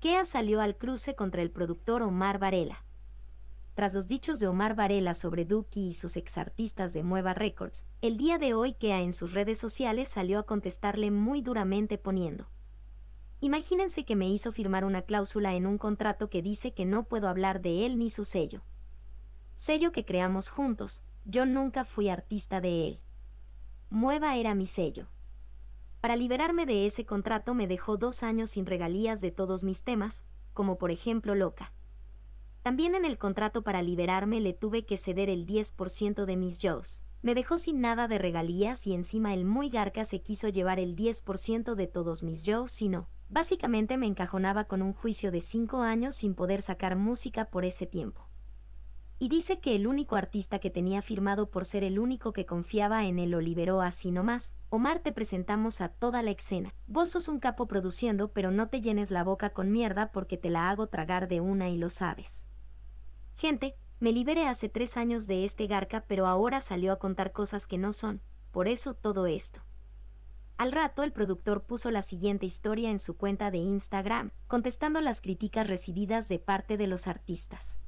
Kea salió al cruce contra el productor Omar Varela. Tras los dichos de Omar Varela sobre Duki y sus exartistas de Mueva Records, el día de hoy Kea en sus redes sociales salió a contestarle muy duramente poniendo Imagínense que me hizo firmar una cláusula en un contrato que dice que no puedo hablar de él ni su sello. Sello que creamos juntos, yo nunca fui artista de él. Mueva era mi sello. Para liberarme de ese contrato me dejó dos años sin regalías de todos mis temas, como por ejemplo Loca. También en el contrato para liberarme le tuve que ceder el 10% de mis shows. Me dejó sin nada de regalías y encima el muy garca se quiso llevar el 10% de todos mis shows y no. Básicamente me encajonaba con un juicio de 5 años sin poder sacar música por ese tiempo y dice que el único artista que tenía firmado por ser el único que confiaba en él lo liberó así nomás. Omar, te presentamos a toda la escena. Vos sos un capo produciendo, pero no te llenes la boca con mierda porque te la hago tragar de una y lo sabes. Gente, me liberé hace tres años de este garca, pero ahora salió a contar cosas que no son, por eso todo esto. Al rato el productor puso la siguiente historia en su cuenta de Instagram, contestando las críticas recibidas de parte de los artistas.